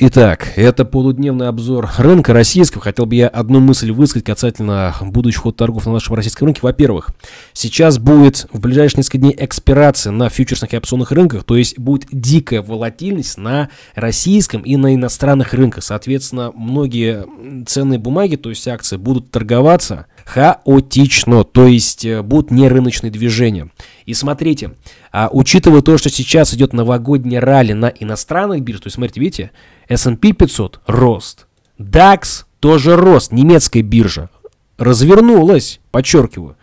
Итак, это полудневный обзор рынка российского. Хотел бы я одну мысль высказать касательно будущих ход торгов на нашем российском рынке. Во-первых, сейчас будет в ближайшие несколько дней экспирация на фьючерсных и опционных рынках, то есть будет дикая волатильность на российском и на иностранных рынках. Соответственно, многие ценные бумаги, то есть акции, будут торговаться хаотично, то есть э, будут нерыночные движения. И смотрите, а, учитывая то, что сейчас идет новогодний ралли на иностранных биржах, то есть, смотрите, видите, S&P 500 – рост. DAX – тоже рост. Немецкая биржа развернулась, подчеркиваю.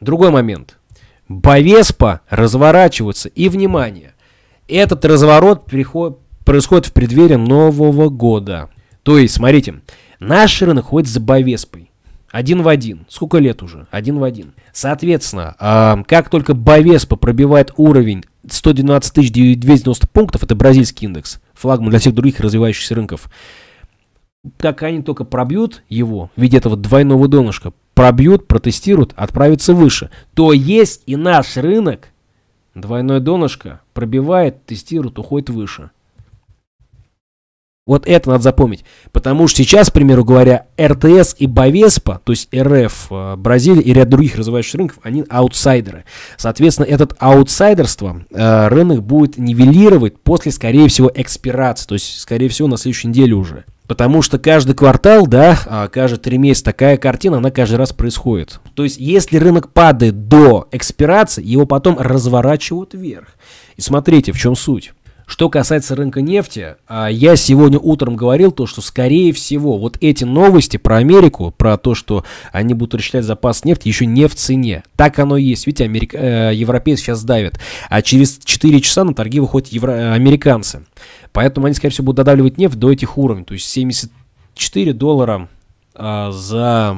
Другой момент. Бовеспа разворачивается. И, внимание, этот разворот происходит в преддверии Нового года. То есть, смотрите, наш рынок ходит за Бовеспой. Один в один. Сколько лет уже? Один в один. Соответственно, э, как только Бовеспа пробивает уровень 112 290 пунктов, это бразильский индекс, флагман для всех других развивающихся рынков. Как они только пробьют его в виде этого двойного донышка, пробьют, протестируют, отправятся выше, то есть и наш рынок, двойное донышко, пробивает, тестирует, уходит выше. Вот это надо запомнить. Потому что сейчас, к примеру говоря, РТС и Бавеспа, то есть РФ, э, Бразилия и ряд других развивающихся рынков, они аутсайдеры. Соответственно, этот аутсайдерство э, рынок будет нивелировать после, скорее всего, экспирации. То есть, скорее всего, на следующей неделе уже. Потому что каждый квартал, да, а, каждый три месяца такая картина, она каждый раз происходит. То есть, если рынок падает до экспирации, его потом разворачивают вверх. И смотрите, в чем суть. Что касается рынка нефти, а, я сегодня утром говорил то, что скорее всего вот эти новости про Америку, про то, что они будут расчислять запас нефти, еще не в цене. Так оно и есть. Видите, америк... Э, европейцы сейчас давят, а через 4 часа на торги выходят евро... Э, американцы. Поэтому они, скорее всего, будут додавливать нефть до этих уровней, то есть 74 доллара а, за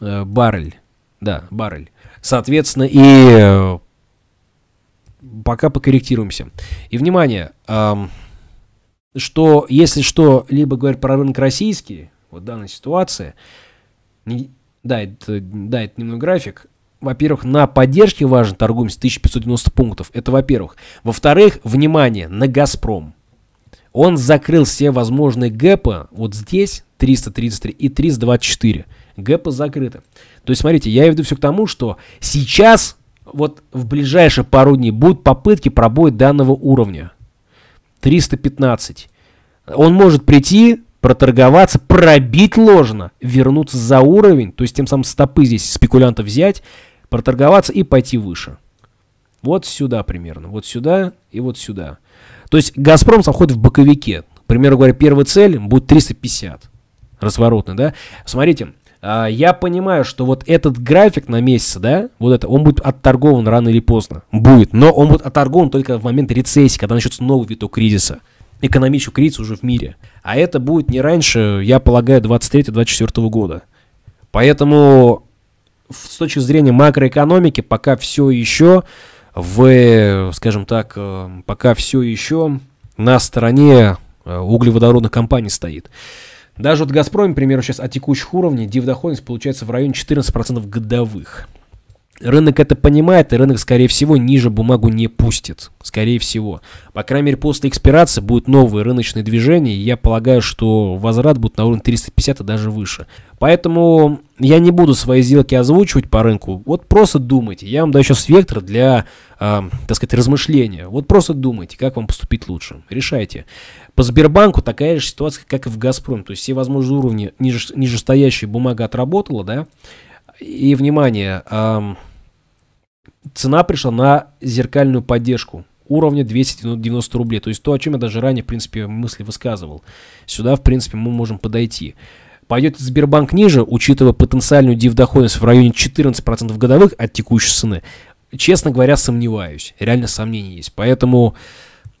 а, баррель. Да, баррель. Соответственно, и пока покорректируемся. И внимание, что если что, либо говорить про рынок российский, вот данная ситуация не, да, это, да, это немного график, во-первых, на поддержке важно торгуемся 1590 пунктов. Это во-первых. Во-вторых, внимание, на «Газпром». Он закрыл все возможные гэпы вот здесь, 333 и 324. Гэпы закрыты. То есть, смотрите, я веду все к тому, что сейчас вот в ближайшие пару дней будут попытки пробоя данного уровня. 315. Он может прийти, проторговаться, пробить ложно, вернуться за уровень, то есть тем самым стопы здесь спекулянта взять, проторговаться и пойти выше. Вот сюда примерно, вот сюда и вот сюда. То есть «Газпром» заходит в боковике. К примеру говоря, первая цель будет 350. Разворотный, да? Смотрите, а, я понимаю, что вот этот график на месяц, да, вот это, он будет отторгован рано или поздно. Будет. Но он будет отторгован только в момент рецессии, когда начнется новый виток кризиса. Экономический кризис уже в мире. А это будет не раньше, я полагаю, 23-24 года. Поэтому с точки зрения макроэкономики пока все еще в, скажем так, э, пока все еще на стороне э, углеводородных компаний стоит. Даже вот «Газпром», к примеру, сейчас о текущих уровней дивдоходность получается в районе 14% годовых. Рынок это понимает, и рынок, скорее всего, ниже бумагу не пустит. Скорее всего. По крайней мере, после экспирации будут новые рыночные движения, и я полагаю, что возврат будет на уровне 350 и даже выше. Поэтому я не буду свои сделки озвучивать по рынку. Вот просто думайте. Я вам даю сейчас вектор для, э, так сказать, размышления. Вот просто думайте, как вам поступить лучше. Решайте. По Сбербанку такая же ситуация, как и в Газпроме, То есть все возможные уровни ниже, ниже стоящие бумага отработала, да? И, внимание, э, цена пришла на зеркальную поддержку уровня 290 рублей. То есть то, о чем я даже ранее, в принципе, мысли высказывал. Сюда, в принципе, мы можем подойти. Пойдет Сбербанк ниже, учитывая потенциальную дивдоходность в районе 14% годовых от текущей цены, честно говоря, сомневаюсь. Реально сомнения есть. Поэтому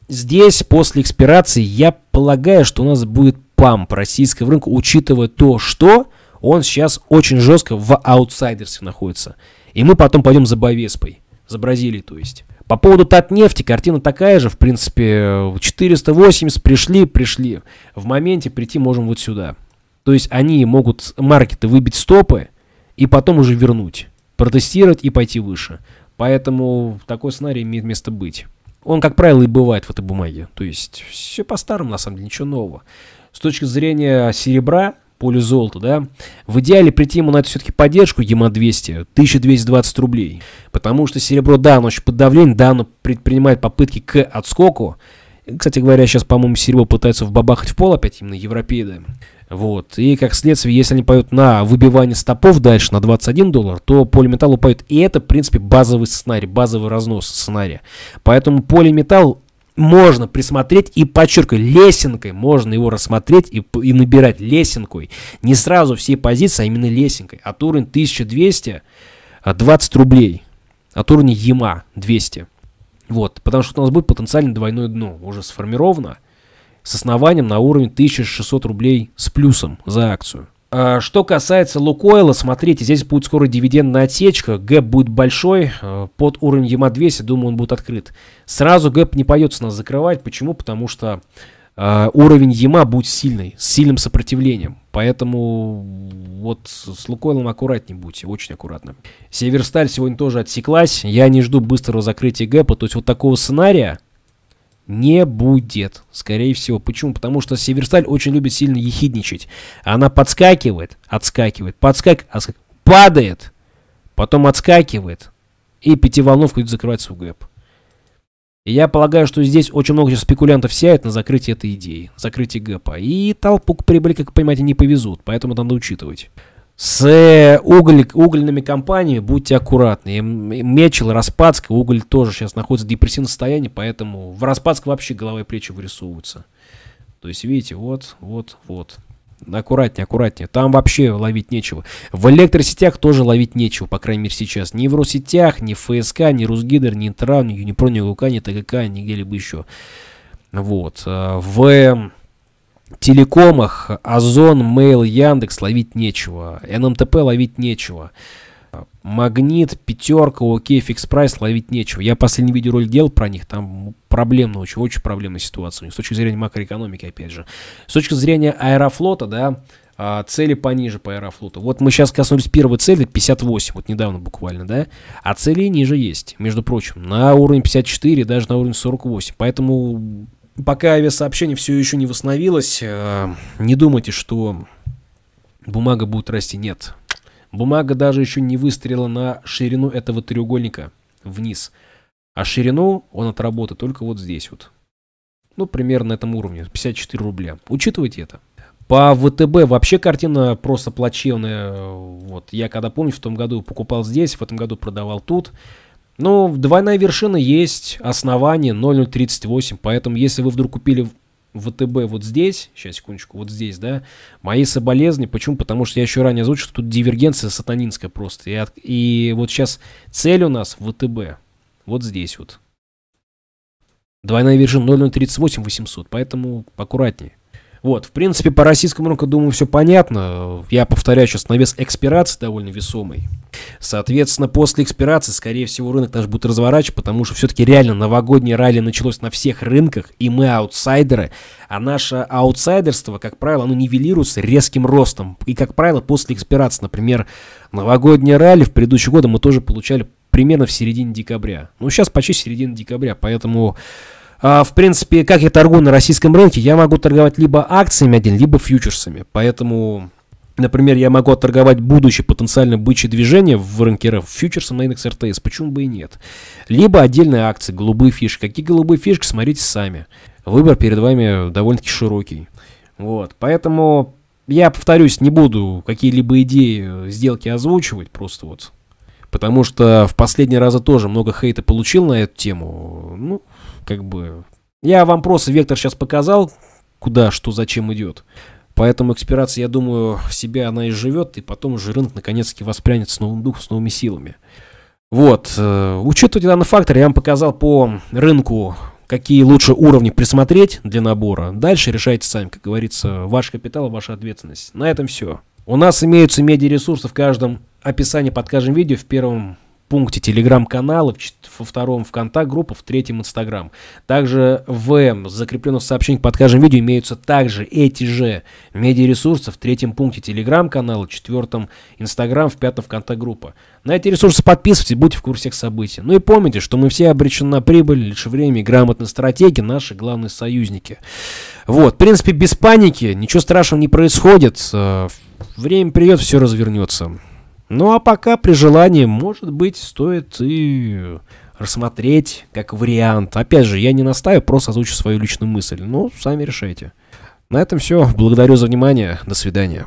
здесь после экспирации я полагаю, что у нас будет памп российского рынка, учитывая то, что он сейчас очень жестко в аутсайдерстве находится. И мы потом пойдем за Бовеспой. За Бразилией, то есть. По поводу Татнефти картина такая же, в принципе, 480 пришли, пришли. В моменте прийти можем вот сюда. То есть они могут маркеты выбить стопы и потом уже вернуть, протестировать и пойти выше. Поэтому такой сценарий имеет место быть. Он, как правило, и бывает в этой бумаге. То есть все по-старому, на самом деле, ничего нового. С точки зрения серебра, Поле золота, да, в идеале прийти ему на это все-таки поддержку ЕМА 200, 1220 рублей. Потому что серебро, да, оно еще под давлением, да, оно предпринимает попытки к отскоку. Кстати говоря, сейчас, по-моему, серебро пытаются вбабахать в пол опять, именно европейцы. Вот. И как следствие, если они поют на выбивание стопов дальше на 21 доллар, то полиметалл упадет. И это, в принципе, базовый сценарий, базовый разнос сценария. Поэтому полиметалл можно присмотреть и подчеркиваю, лесенкой можно его рассмотреть и, и набирать лесенкой. Не сразу все позиции, а именно лесенкой. От уровня 1200 20 рублей. От а уровня ЕМА 200. Вот, потому что у нас будет потенциально двойное дно уже сформировано с основанием на уровень 1600 рублей с плюсом за акцию. А, что касается Лукойла, смотрите, здесь будет скоро дивидендная отсечка, гэп будет большой, а, под уровень ЕМА-200, думаю, он будет открыт. Сразу гэп не поется нас закрывать, почему? Потому что э, уровень ЕМА будет сильный, с сильным сопротивлением, поэтому вот с Лукойлом аккуратнее будьте, очень аккуратно. Северсталь сегодня тоже отсеклась, я не жду быстрого закрытия гэпа, то есть вот такого сценария, не будет, скорее всего. Почему? Потому что Северсталь очень любит сильно ехидничать. Она подскакивает, отскакивает, подскак, отскак, падает, потом отскакивает, и пятиволновка идет закрывать свой гэп. И я полагаю, что здесь очень много спекулянтов сядет на закрытие этой идеи, закрытие гэпа. И толпу к прибыли, как понимаете, не повезут, поэтому надо учитывать. С э, уголь, угольными компаниями будьте аккуратны. И Мечел, Распадск, уголь тоже сейчас находится в депрессивном состоянии, поэтому в Распадск вообще головой плечи вырисовываются. То есть, видите, вот, вот, вот. Аккуратнее, аккуратнее. Там вообще ловить нечего. В электросетях тоже ловить нечего, по крайней мере сейчас. Ни в Россетях, ни в ФСК, ни Русгидр, ни Интрав, ни Юнипро, ни УК, ни ТГК, ни где-либо еще. Вот. Э, в телекомах, Озон, Mail, Яндекс ловить нечего, НМТП эм ловить нечего. Магнит, пятерка, окей, фикс прайс ловить нечего. Я последний видеоролик делал про них, там проблемно очень, очень проблемная ситуация у них. С точки зрения макроэкономики, опять же. С точки зрения аэрофлота, да, а, цели пониже по аэрофлоту. Вот мы сейчас коснулись первой цели, 58, вот недавно буквально, да. А цели ниже есть, между прочим, на уровень 54, даже на уровень 48. Поэтому пока авиасообщение все еще не восстановилось, э, не думайте, что бумага будет расти. Нет. Бумага даже еще не выстрела на ширину этого треугольника вниз. А ширину он отработает только вот здесь вот. Ну, примерно на этом уровне. 54 рубля. Учитывайте это. По ВТБ вообще картина просто плачевная. Вот я когда помню, в том году покупал здесь, в этом году продавал тут. Ну, двойная вершина есть, основание 0.038, поэтому если вы вдруг купили ВТБ вот здесь, сейчас, секундочку, вот здесь, да, мои соболезни, почему? Потому что я еще ранее озвучил, что тут дивергенция сатанинская просто, и, от, и вот сейчас цель у нас ВТБ, вот здесь вот. Двойная вершина 0.038 800, поэтому аккуратнее. Вот, в принципе, по российскому рынку, думаю, все понятно. Я повторяю, сейчас навес экспирации довольно весомый. Соответственно, после экспирации, скорее всего, рынок даже будет разворачивать, потому что все-таки реально новогоднее ралли началось на всех рынках, и мы аутсайдеры. А наше аутсайдерство, как правило, оно нивелируется резким ростом. И, как правило, после экспирации, например, новогоднее ралли в предыдущие годы мы тоже получали примерно в середине декабря. Ну, сейчас почти середина декабря, поэтому а, в принципе, как я торгую на российском рынке, я могу торговать либо акциями один, либо фьючерсами. Поэтому, например, я могу торговать будущее потенциально бычье движение в рынке РФ фьючерсом на индекс РТС. Почему бы и нет? Либо отдельные акции, голубые фишки. Какие голубые фишки, смотрите сами. Выбор перед вами довольно-таки широкий. Вот, поэтому я повторюсь, не буду какие-либо идеи э, сделки озвучивать, просто вот. Потому что в последние разы тоже много хейта получил на эту тему. Ну, как бы... Я вам просто вектор сейчас показал, куда, что, зачем идет. Поэтому экспирация, я думаю, себя она и живет, и потом уже рынок наконец-таки воспрянет с новым духом, с новыми силами. Вот. Э, Учитывая данный фактор, я вам показал по рынку, какие лучше уровни присмотреть для набора. Дальше решайте сами, как говорится, ваш капитал, ваша ответственность. На этом все. У нас имеются медиаресурсы в каждом описании под каждым видео, в первом пункте телеграм-канала, во втором ВКонтакт группа, в третьем Инстаграм. Также в закрепленных сообщениях под каждым видео имеются также эти же медиаресурсы в третьем пункте телеграм-канала, в четвертом Инстаграм, в пятом ВКонтакт группа. На эти ресурсы подписывайтесь, будьте в курсе всех событий. Ну и помните, что мы все обречены на прибыль, лишь время и грамотные стратегии, наши главные союзники. Вот, в принципе, без паники, ничего страшного не происходит. Э, время придет, все развернется. Ну а пока при желании, может быть, стоит и рассмотреть как вариант. Опять же, я не настаиваю, просто озвучу свою личную мысль. Ну, сами решайте. На этом все. Благодарю за внимание. До свидания.